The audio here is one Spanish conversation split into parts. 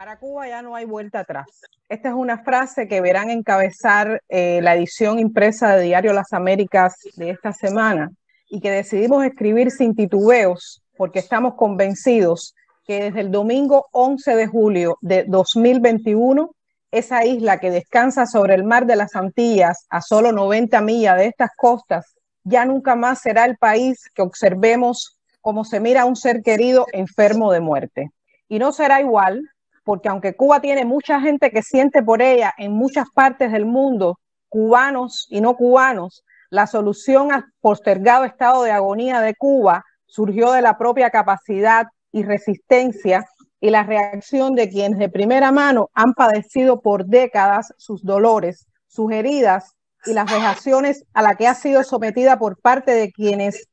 Para Cuba ya no hay vuelta atrás. Esta es una frase que verán encabezar eh, la edición impresa de Diario Las Américas de esta semana y que decidimos escribir sin titubeos porque estamos convencidos que desde el domingo 11 de julio de 2021, esa isla que descansa sobre el mar de las Antillas a solo 90 millas de estas costas, ya nunca más será el país que observemos como se mira a un ser querido enfermo de muerte. Y no será igual porque aunque Cuba tiene mucha gente que siente por ella en muchas partes del mundo, cubanos y no cubanos, la solución al postergado estado de agonía de Cuba surgió de la propia capacidad y resistencia y la reacción de quienes de primera mano han padecido por décadas sus dolores, sus heridas y las vejaciones a la que ha sido sometida por parte de quienes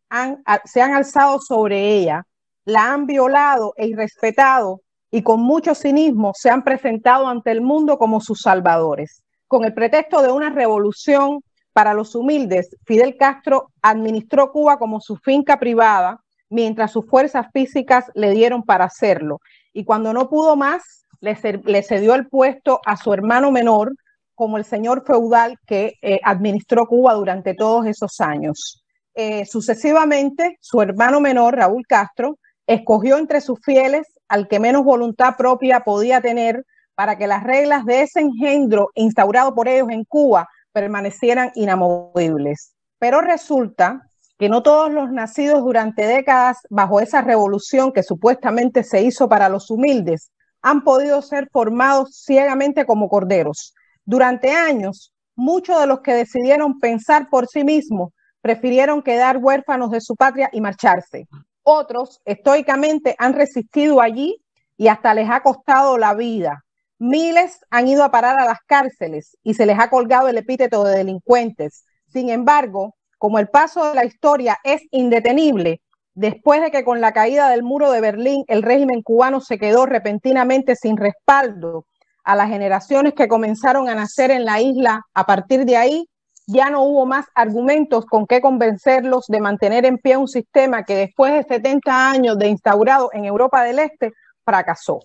se han alzado sobre ella, la han violado e irrespetado y con mucho cinismo se han presentado ante el mundo como sus salvadores. Con el pretexto de una revolución para los humildes, Fidel Castro administró Cuba como su finca privada mientras sus fuerzas físicas le dieron para hacerlo. Y cuando no pudo más, le, cedió el puesto a su hermano menor como el señor feudal que eh, administró Cuba durante todos esos años. Eh, sucesivamente, su hermano menor, Raúl Castro, escogió entre sus fieles al que menos voluntad propia podía tener para que las reglas de ese engendro instaurado por ellos en Cuba permanecieran inamovibles. Pero resulta que no todos los nacidos durante décadas bajo esa revolución que supuestamente se hizo para los humildes han podido ser formados ciegamente como corderos. Durante años, muchos de los que decidieron pensar por sí mismos prefirieron quedar huérfanos de su patria y marcharse. Otros estoicamente han resistido allí y hasta les ha costado la vida. Miles han ido a parar a las cárceles y se les ha colgado el epíteto de delincuentes. Sin embargo, como el paso de la historia es indetenible, después de que con la caída del muro de Berlín el régimen cubano se quedó repentinamente sin respaldo a las generaciones que comenzaron a nacer en la isla a partir de ahí, ya no hubo más argumentos con qué convencerlos de mantener en pie un sistema que después de 70 años de instaurado en Europa del Este fracasó.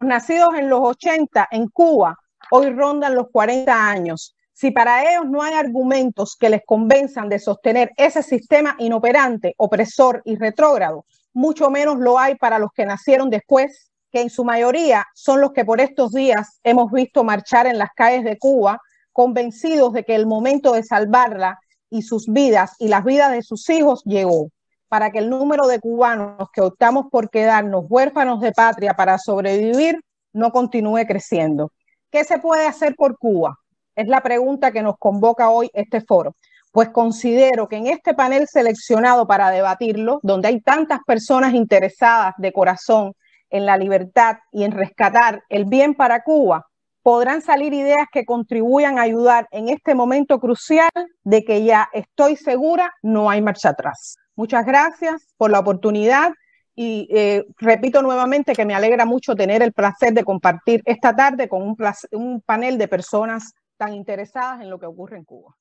Nacidos en los 80 en Cuba, hoy rondan los 40 años. Si para ellos no hay argumentos que les convenzan de sostener ese sistema inoperante, opresor y retrógrado, mucho menos lo hay para los que nacieron después, que en su mayoría son los que por estos días hemos visto marchar en las calles de Cuba convencidos de que el momento de salvarla y sus vidas y las vidas de sus hijos llegó, para que el número de cubanos que optamos por quedarnos huérfanos de patria para sobrevivir no continúe creciendo. ¿Qué se puede hacer por Cuba? Es la pregunta que nos convoca hoy este foro. Pues considero que en este panel seleccionado para debatirlo, donde hay tantas personas interesadas de corazón en la libertad y en rescatar el bien para Cuba, podrán salir ideas que contribuyan a ayudar en este momento crucial de que ya estoy segura, no hay marcha atrás. Muchas gracias por la oportunidad y eh, repito nuevamente que me alegra mucho tener el placer de compartir esta tarde con un panel de personas tan interesadas en lo que ocurre en Cuba.